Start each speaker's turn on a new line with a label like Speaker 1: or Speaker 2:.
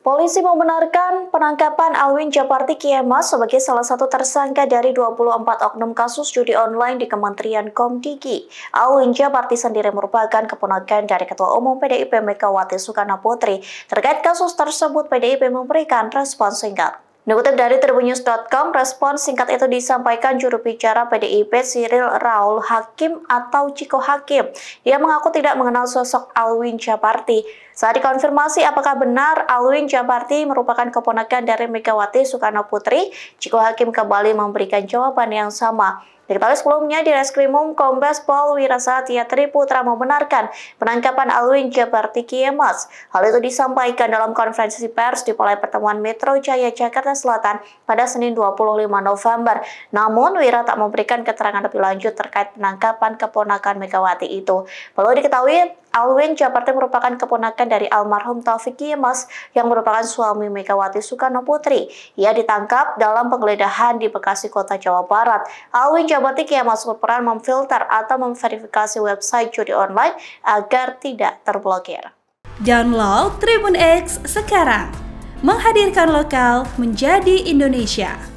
Speaker 1: Polisi membenarkan penangkapan Alwin Japarti Kiemas sebagai salah satu tersangka dari 24 oknum kasus judi online di Kementerian Komdigi. Alwin Japarti sendiri merupakan keponakan dari Ketua Umum PDIP Megawati Soekarnoputri. Terkait kasus tersebut, PDIP memberikan respon singkat. Dikutip dari tribunews.com, respon singkat itu disampaikan juru bicara PDIP Cyril Raul Hakim atau Ciko Hakim. Dia mengaku tidak mengenal sosok Alwin Japarti. Saat dikonfirmasi apakah benar Alwin Japarti merupakan keponakan dari Megawati Soekarno Putri, Ciko Hakim kembali memberikan jawaban yang sama. Diketahui sebelumnya di Reskrimum Kombes Pol Wirasatya Triputra membenarkan penangkapan Alwin Jabarti Kiemas. Hal itu disampaikan dalam konferensi pers di Polai Pertemuan Metro Jaya Jakarta Selatan pada Senin 25 November. Namun Wira tak memberikan keterangan lebih lanjut terkait penangkapan keponakan Megawati itu. Perlu diketahui Alwin Jabarti merupakan keponakan dari almarhum Taufik Kiemas yang merupakan suami Megawati Soekarno Putri. Ia ditangkap dalam penggeledahan di Bekasi, Kota Jawa Barat. Alwin Jabarti Robotik yang masuk peran memfilter atau memverifikasi website judi online agar tidak terblokir. Download Tribun X sekarang, menghadirkan lokal menjadi Indonesia.